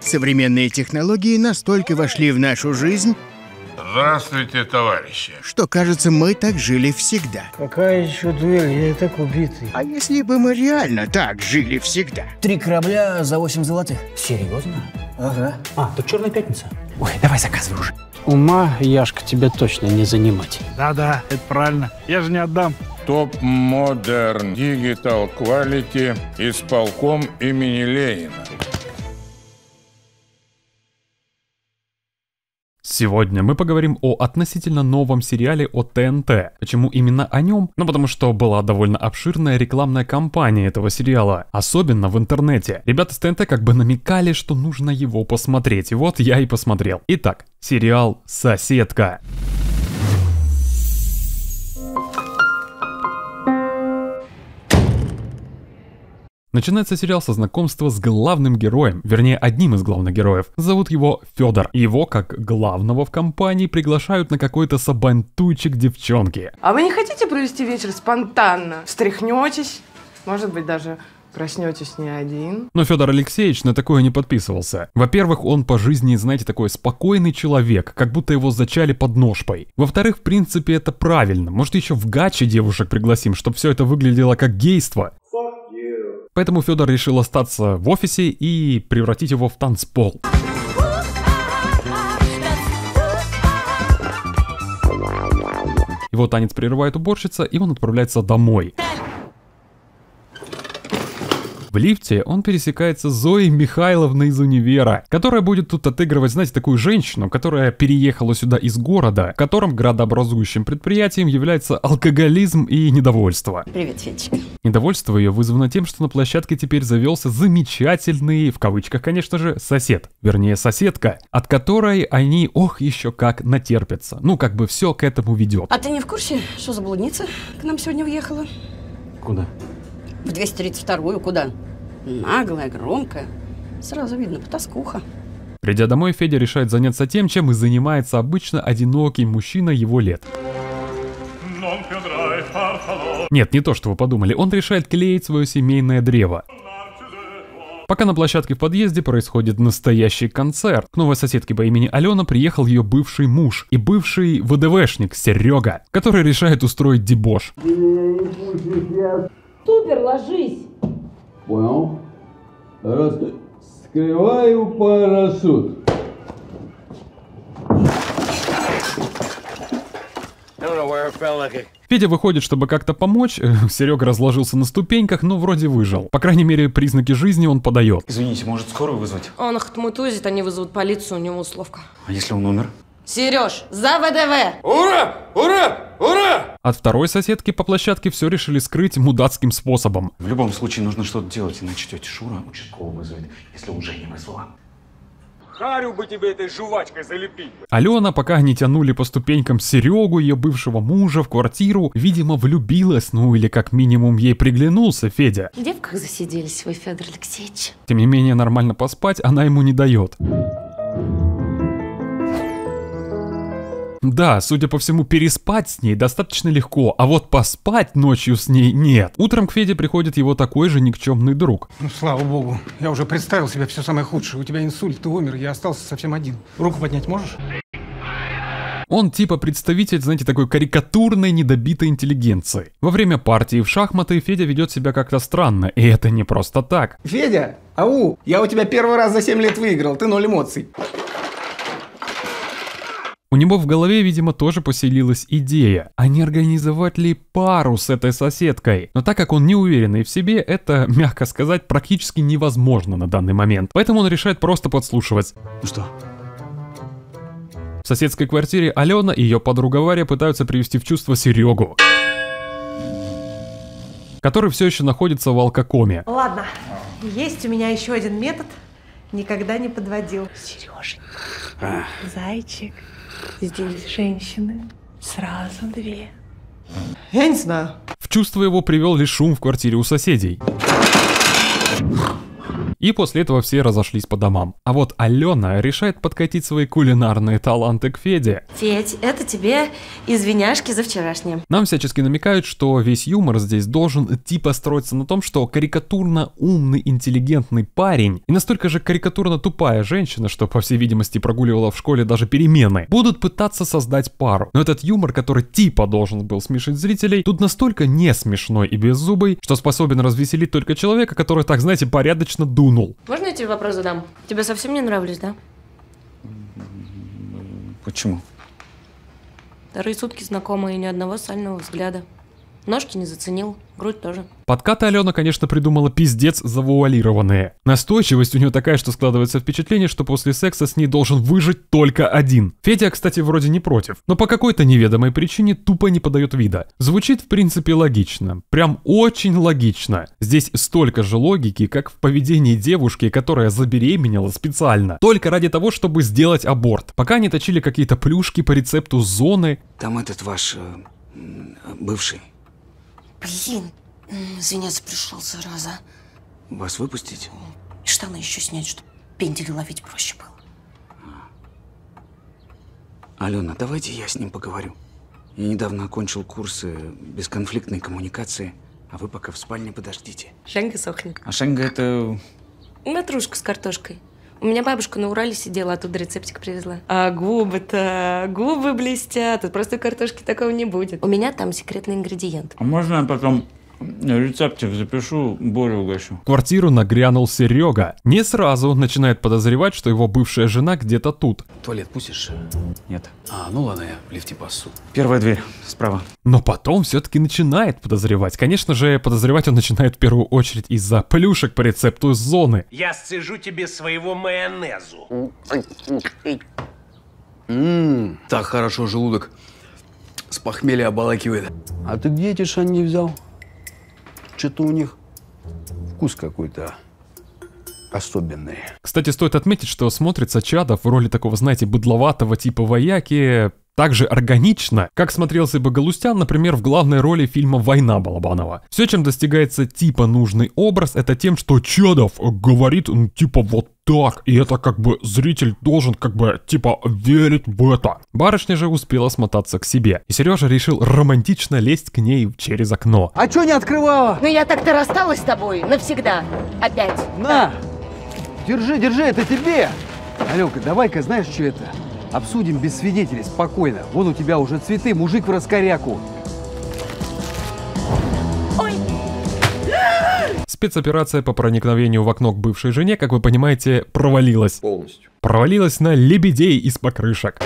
Современные технологии настолько вошли в нашу жизнь, Здравствуйте, товарищи. Что, кажется, мы так жили всегда. Какая еще дуэль? Я и так убитый. А если бы мы реально так жили всегда? Три корабля за восемь золотых. Серьезно? Ага. А, тут черная пятница. Ой, давай заказывай уже. Ума, Яшка, тебе точно не занимать. Да-да, это правильно. Я же не отдам. Топ Модерн Digital Quality исполком имени Ленина. Сегодня мы поговорим о относительно новом сериале от ТНТ. Почему именно о нем? Ну потому что была довольно обширная рекламная кампания этого сериала, особенно в интернете. Ребята с ТНТ как бы намекали, что нужно его посмотреть, и вот я и посмотрел. Итак, сериал «Соседка». Начинается сериал со знакомства с главным героем, вернее одним из главных героев. Зовут его Федор. Его, как главного в компании, приглашают на какой-то сабантуйчик девчонки. А вы не хотите провести вечер спонтанно? Встряхнетесь? Может быть, даже Проснетесь не один. Но Федор Алексеевич на такое не подписывался. Во-первых, он по жизни, знаете, такой спокойный человек, как будто его зачали под ножпой. Во-вторых, в принципе, это правильно. Может, еще в гаче девушек пригласим, чтобы все это выглядело как гейство. Поэтому Федор решил остаться в офисе и превратить его в танцпол. Его танец прерывает уборщица, и он отправляется домой. В лифте он пересекается с Зоей Михайловной из универа, которая будет тут отыгрывать, знаете, такую женщину, которая переехала сюда из города, в котором градообразующим предприятием является алкоголизм и недовольство. Привет, Федечка. Недовольство ее вызвано тем, что на площадке теперь завелся замечательный, в кавычках, конечно же, сосед. Вернее, соседка, от которой они, ох, еще как натерпятся. Ну, как бы все к этому ведет. А ты не в курсе, что за блудница к нам сегодня въехала? Куда? В 232-ю куда? Наглая, громкая. Сразу видно, потаскуха. Придя домой, Федя решает заняться тем, чем и занимается обычно одинокий мужчина его лет. Нет, не то, что вы подумали. Он решает клеить свое семейное древо. Пока на площадке в подъезде происходит настоящий концерт. К новой соседке по имени Алена приехал ее бывший муж и бывший ВДВшник Серега, который решает устроить дебош. Супер, ложись! Понял? Раз, скрываю парашют. Петя выходит, чтобы как-то помочь. Э, Серега разложился на ступеньках, но вроде выжил. По крайней мере, признаки жизни он подает. Извините, может скорую вызвать? Он их мутузит, они вызовут полицию, у него условка. А если он умер? Сереж, за ВДВ! Ура! Ура! Ура! От второй соседки по площадке все решили скрыть мудацким способом. В любом случае нужно что-то делать, иначе тетя Шура участкового вызовет, если уже не вызвала. Харю бы тебе этой жвачкой залепить. Алена, пока не тянули по ступенькам Серегу, ее бывшего мужа, в квартиру, видимо, влюбилась, ну или как минимум ей приглянулся Федя. Где в как засиделись вы, Федор Алексеевич? Тем не менее, нормально поспать она ему не дает. Да, судя по всему, переспать с ней достаточно легко, а вот поспать ночью с ней нет. Утром к Феде приходит его такой же никчемный друг. Ну, слава богу, я уже представил себе все самое худшее. У тебя инсульт, ты умер, я остался совсем один. Руку поднять можешь? Он типа представитель, знаете, такой карикатурной недобитой интеллигенции. Во время партии в шахматы Федя ведет себя как-то странно, и это не просто так. Федя, ау, я у тебя первый раз за 7 лет выиграл, ты ноль эмоций. У него в голове, видимо, тоже поселилась идея, а не организовать ли пару с этой соседкой. Но так как он не уверенный в себе, это, мягко сказать, практически невозможно на данный момент. Поэтому он решает просто подслушивать. Ну что, в соседской квартире Алена и ее подруга Варя пытаются привести в чувство Серегу, который все еще находится в алкокоме. Ладно, есть у меня еще один метод. Никогда не подводил. Сережа, а. зайчик, Здесь женщины сразу две. Я не знаю. В чувство его привел лишь шум в квартире у соседей. И после этого все разошлись по домам. А вот Алена решает подкатить свои кулинарные таланты к Феде. Федь, это тебе извиняшки за вчерашнее. Нам всячески намекают, что весь юмор здесь должен типа строиться на том, что карикатурно умный, интеллигентный парень и настолько же карикатурно тупая женщина, что, по всей видимости, прогуливала в школе даже перемены, будут пытаться создать пару. Но этот юмор, который типа должен был смешить зрителей, тут настолько не смешной и беззубый, что способен развеселить только человека, который, так знаете, порядочно дул плюнул. Можно я тебе вопрос задам? Тебе совсем не нравлюсь, да? Почему? Вторые сутки знакомые, и ни одного сального взгляда. Ножки не заценил, грудь тоже. Подкаты Алена, конечно, придумала пиздец завуалированные. Настойчивость у нее такая, что складывается впечатление, что после секса с ней должен выжить только один. Федя, кстати, вроде не против, но по какой-то неведомой причине тупо не подает вида. Звучит, в принципе, логично. Прям очень логично. Здесь столько же логики, как в поведении девушки, которая забеременела специально. Только ради того, чтобы сделать аборт. Пока они точили какие-то плюшки по рецепту зоны. Там этот ваш... Э, э бывший Блин, извиняться пришел, зараза. Вас выпустить? Штаны еще снять, чтобы пендели ловить проще было. Алена, давайте я с ним поговорю. Я недавно окончил курсы бесконфликтной коммуникации, а вы пока в спальне подождите. Шенга сохнет. А Шенга это... Матрушка с картошкой. У меня бабушка на Урале сидела, оттуда а рецептик привезла. А губы-то, губы блестят, тут просто картошки такого не будет. У меня там секретный ингредиент. А можно потом Э, рецептик запишу, боль угощу. квартиру нагрянул Серега. Не сразу начинает подозревать, что его бывшая жена где-то тут. Туалет пустишь? Нет. А, ну ладно, я в лифте пасу. Первая дверь, справа. Но потом все-таки начинает подозревать. Конечно же, подозревать он начинает в первую очередь из-за плюшек по рецепту из зоны. Я сцежу тебе своего майонезу. Ммм, так хорошо желудок с похмелья обалакивает. А ты где эти шанни взял? Что-то у них вкус какой-то особенный. Кстати, стоит отметить, что смотрится Чадов в роли такого, знаете, быдловатого типа вояки так же органично, как смотрелся бы Галустян, например, в главной роли фильма «Война» Балабанова. Все, чем достигается типа нужный образ, это тем, что Чедов говорит ну, типа вот так, и это как бы зритель должен как бы типа верить в это. Барышня же успела смотаться к себе, и Сережа решил романтично лезть к ней через окно. А чё не открывала? Ну я так-то рассталась с тобой навсегда. Опять. На! Да. Держи, держи, это тебе! Алёка, давай-ка, знаешь, что это? Обсудим без свидетелей, спокойно. Вон у тебя уже цветы, мужик в раскоряку. Спецоперация по проникновению в окно к бывшей жене, как вы понимаете, провалилась. Полностью. Провалилась на лебедей из покрышек.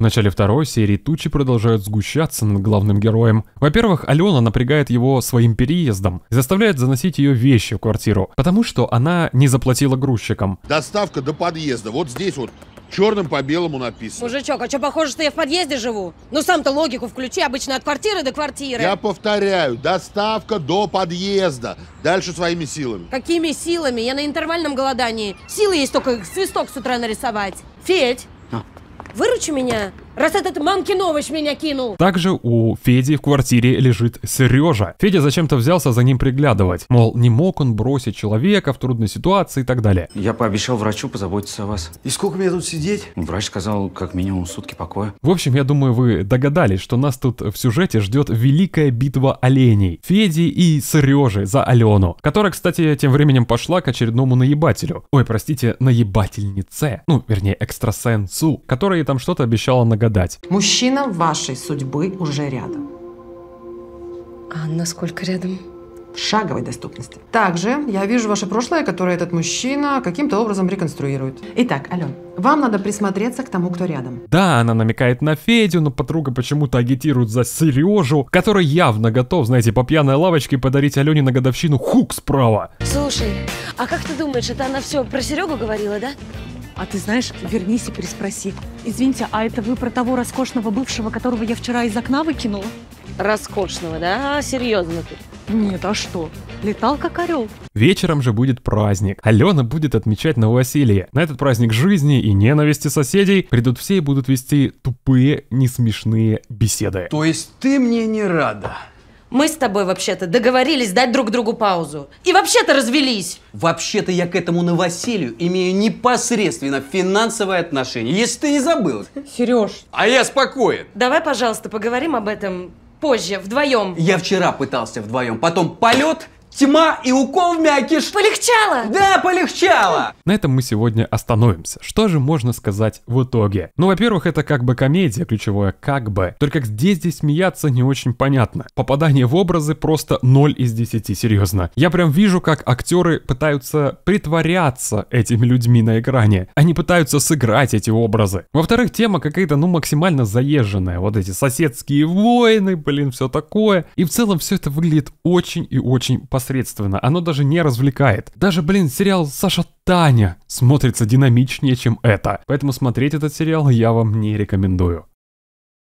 В начале второй серии тучи продолжают сгущаться над главным героем. Во-первых, Алена напрягает его своим переездом и заставляет заносить ее вещи в квартиру, потому что она не заплатила грузчикам. Доставка до подъезда, вот здесь вот черным по белому написано. Мужичок, а что похоже, что я в подъезде живу? Ну сам-то логику включи, обычно от квартиры до квартиры. Я повторяю, доставка до подъезда. Дальше своими силами. Какими силами? Я на интервальном голодании. Силы есть только свисток с утра нарисовать. Федь, а. Выручи меня! раз этот Манкинович меня кинул. Также у Феди в квартире лежит Сережа. Федя зачем-то взялся за ним приглядывать. Мол, не мог он бросить человека в трудной ситуации и так далее. Я пообещал врачу позаботиться о вас. И сколько мне тут сидеть? Врач сказал, как минимум сутки покоя. В общем, я думаю, вы догадались, что нас тут в сюжете ждет великая битва оленей. Феди и Сережи за Алену. Которая, кстати, тем временем пошла к очередному наебателю. Ой, простите, наебательнице. Ну, вернее, экстрасенсу. Которая там что-то обещала на гадать. Мужчина вашей судьбы уже рядом. А насколько рядом? В шаговой доступности. Также я вижу ваше прошлое, которое этот мужчина каким-то образом реконструирует. Итак, Ален, вам надо присмотреться к тому, кто рядом. Да, она намекает на Федю, но подруга почему-то агитирует за Сережу, который явно готов, знаете, по пьяной лавочке подарить Алене на годовщину хук справа. Слушай, а как ты думаешь, это она все про Серегу говорила, да? А ты знаешь, вернись и переспроси. Извините, а это вы про того роскошного бывшего, которого я вчера из окна выкинула? Роскошного, да? А, серьезно ты? Нет, а что? Летал как орел. Вечером же будет праздник. Алена будет отмечать новоселье. На этот праздник жизни и ненависти соседей придут все и будут вести тупые, несмешные беседы. То есть ты мне не рада? Мы с тобой вообще-то договорились дать друг другу паузу. И вообще-то развелись. Вообще-то я к этому новоселью имею непосредственно финансовое отношение, если ты не забыл. Сереж. А я спокоен. Давай, пожалуйста, поговорим об этом позже, вдвоем. Я вчера пытался вдвоем, потом полет тьма и укол в мякиш. Полегчало! Да, полегчало! На этом мы сегодня остановимся. Что же можно сказать в итоге? Ну, во-первых, это как бы комедия, ключевое как бы. Только где здесь смеяться не очень понятно. Попадание в образы просто 0 из 10, серьезно. Я прям вижу, как актеры пытаются притворяться этими людьми на экране. Они пытаются сыграть эти образы. Во-вторых, тема какая-то, ну, максимально заезженная. Вот эти соседские войны, блин, все такое. И в целом все это выглядит очень и очень по посредственно, оно даже не развлекает. Даже, блин, сериал «Саша Таня» смотрится динамичнее, чем это. Поэтому смотреть этот сериал я вам не рекомендую.